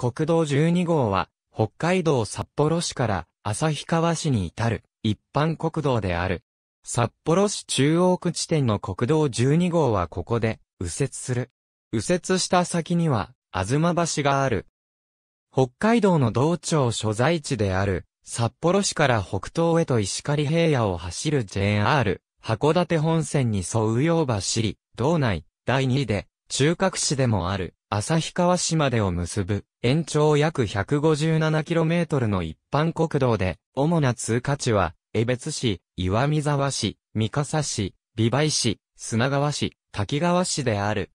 国道12号は、北海道札幌市から旭川市に至る一般国道である。札幌市中央区地点の国道12号はここで右折する。右折した先には、あずま橋がある。北海道の道庁所在地である、札幌市から北東へと石狩平野を走る JR、函館本線に沿うよう走り、道内、第2位で、中核市でもある。旭川市までを結ぶ、延長約 157km の一般国道で、主な通過地は、江別市、岩見沢市、三笠市、美梅市、砂川市、滝川市である。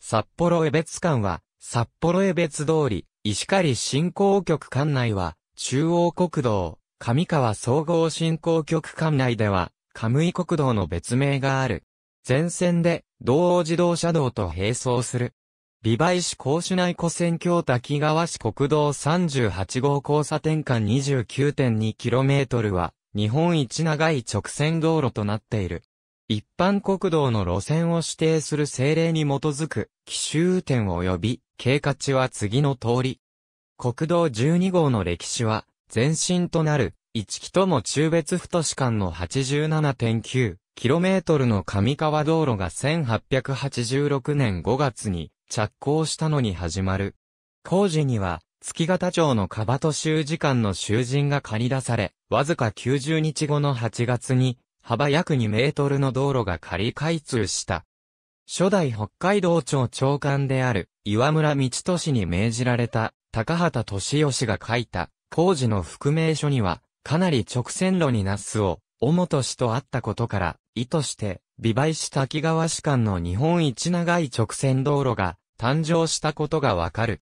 札幌江別間は、札幌江別通り、石狩振興局管内は、中央国道、上川総合振興局管内では、カムイ国道の別名がある。全線で、道央自動車道と並走する。美唄市甲子内湖線橋滝川市国道38号交差点間 29.2km は、日本一長い直線道路となっている。一般国道の路線を指定する政令に基づく、奇襲点及び、経過値は次の通り。国道12号の歴史は、前身となる、一木とも中別府都市間の 87.9km の上川道路が1886年5月に、着工したのに始まる。工事には、月形町のカバト州時間の囚人が借り出され、わずか90日後の8月に、幅約2メートルの道路が仮開通した。初代北海道庁長官である岩村道俊に命じられた高畑俊義が書いた工事の覆名書にはかなり直線路になすを尾本氏とあったことから意図して美唄市滝川市間の日本一長い直線道路が誕生したことがわかる。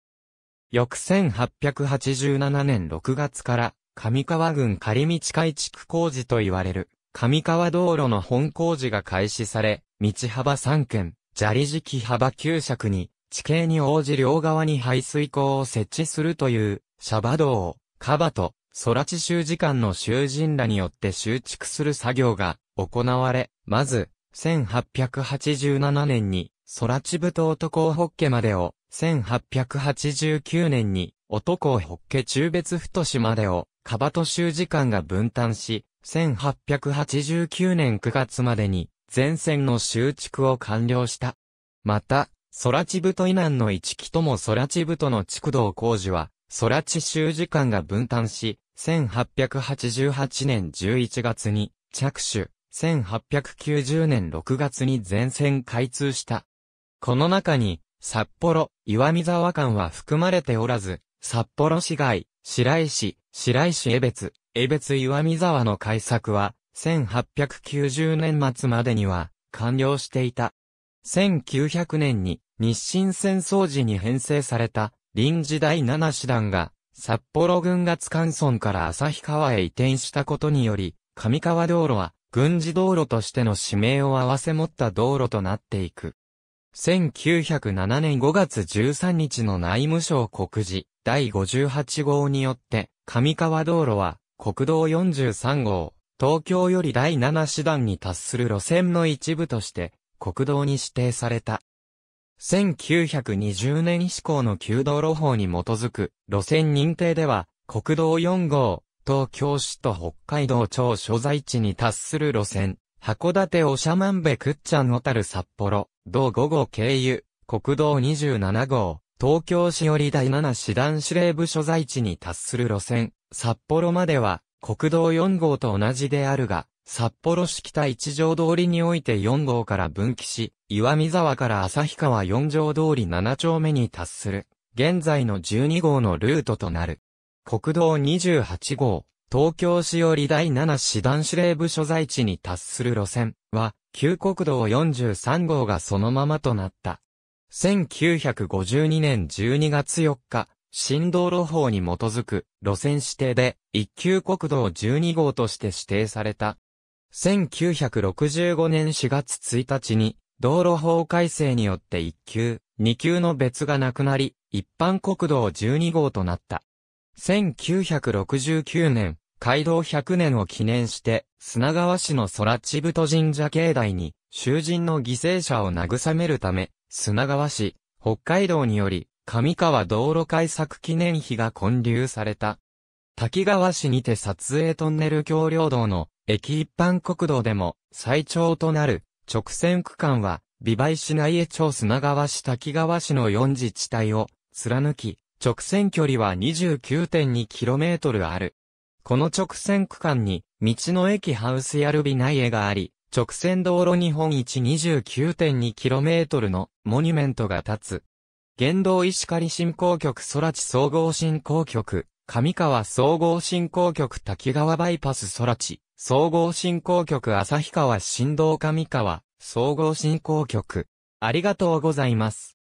翌1887年6月から、上川郡仮道改築工事と言われる、上川道路の本工事が開始され、道幅3軒、砂利敷幅9尺に、地形に応じ両側に排水溝を設置するという、シャバ道を、カバと、空地修時間の囚人らによって修築する作業が行われ、まず、1887年に空知部と男をホッケまでを、1889年に、男をホッケ中別太市までを、カバと州時間が分担し、1889年9月までに、全線の修築を完了した。また、空知部と以南の一木とも空知部との築道工事は、空知州時間が分担し、1888年11月に着手、1890年6月に全線開通した。この中に、札幌、岩見沢間は含まれておらず、札幌市街、白石、白石江別、江別岩見沢の開削は、1890年末までには、完了していた。1900年に、日清戦争時に編成された、臨時第7師団が、札幌軍月間村から旭川へ移転したことにより、上川道路は、軍事道路としての指名を合わせ持った道路となっていく。1907年5月13日の内務省告示第58号によって、上川道路は国道43号、東京より第7師団に達する路線の一部として、国道に指定された。1920年施行の旧道路法に基づく路線認定では、国道4号、東京市と北海道庁所在地に達する路線、函館おしゃまんくっちゃん安小樽札幌、道5号経由、国道27号、東京市より第7師団司令部所在地に達する路線、札幌までは、国道4号と同じであるが、札幌市北一条通りにおいて4号から分岐し、岩見沢から旭川4条通り7丁目に達する、現在の12号のルートとなる。国道28号、東京市より第7師団司令部所在地に達する路線は、旧国道43号がそのままとなった。1952年12月4日、新道路法に基づく路線指定で一級国道12号として指定された。1965年4月1日に道路法改正によって一級、二級の別がなくなり、一般国道12号となった。1969年、街道100年を記念して、砂川市の空地太神社境内に、囚人の犠牲者を慰めるため、砂川市、北海道により、上川道路開削記念碑が建立された。滝川市にて撮影トンネル橋梁道の駅一般国道でも最長となる直線区間は美梅市内へ町砂川市滝川市の4自治体を貫き直線距離は 29.2km ある。この直線区間に、道の駅ハウスやルビナイエがあり、直線道路日本一 29.2km のモニュメントが立つ。現道石狩振興局空地総合振興局、上川総合振興局滝川バイパス空地、総合振興局旭川振動上川、総合振興局。ありがとうございます。